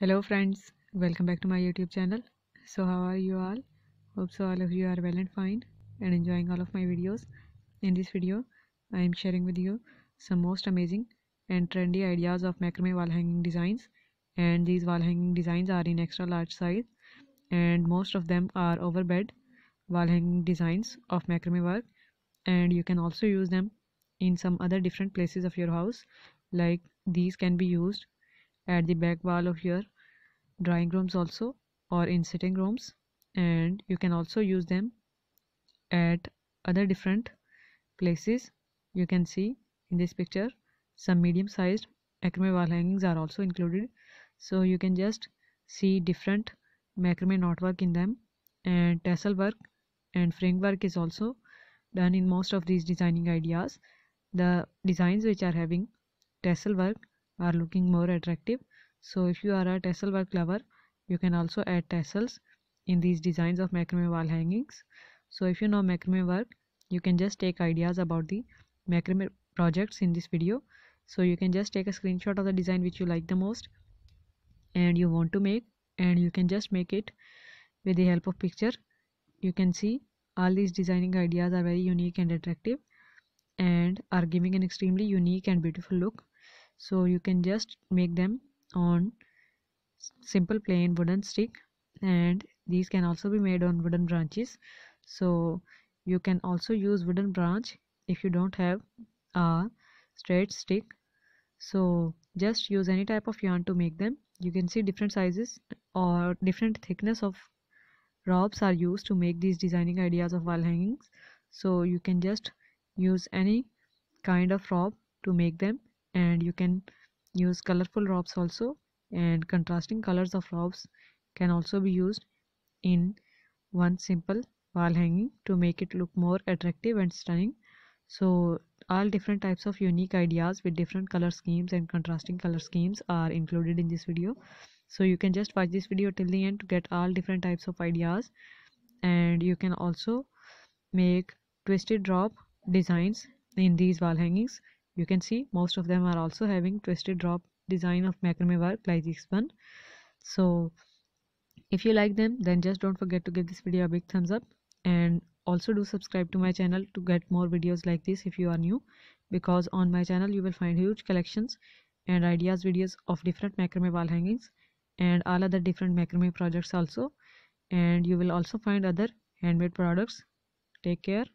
hello friends welcome back to my youtube channel so how are you all hope so all of you are well and fine and enjoying all of my videos in this video i am sharing with you some most amazing and trendy ideas of macrame wall hanging designs and these wall hanging designs are in extra large size and most of them are over bed wall hanging designs of macrame work and you can also use them in some other different places of your house like these can be used at the back wall of your drawing rooms also or in sitting rooms and you can also use them at other different places you can see in this picture some medium sized macrame wall hangings are also included so you can just see different macrame work in them and tassel work and frame work is also done in most of these designing ideas the designs which are having tassel work are looking more attractive so if you are a tassel work lover you can also add tassels in these designs of macrame wall hangings so if you know macrame work you can just take ideas about the macrame projects in this video so you can just take a screenshot of the design which you like the most and you want to make and you can just make it with the help of picture you can see all these designing ideas are very unique and attractive and are giving an extremely unique and beautiful look so you can just make them on simple plain wooden stick and these can also be made on wooden branches so you can also use wooden branch if you don't have a straight stick so just use any type of yarn to make them you can see different sizes or different thickness of ropes are used to make these designing ideas of wall hangings so you can just use any kind of rope to make them and you can use colorful robes also and contrasting colors of robes can also be used in one simple wall hanging to make it look more attractive and stunning so all different types of unique ideas with different color schemes and contrasting color schemes are included in this video so you can just watch this video till the end to get all different types of ideas and you can also make twisted drop designs in these wall hangings you can see most of them are also having twisted drop design of macrame work like this one. So if you like them then just don't forget to give this video a big thumbs up and also do subscribe to my channel to get more videos like this if you are new because on my channel you will find huge collections and ideas videos of different macrame wall hangings and all other different macrame projects also and you will also find other handmade products take care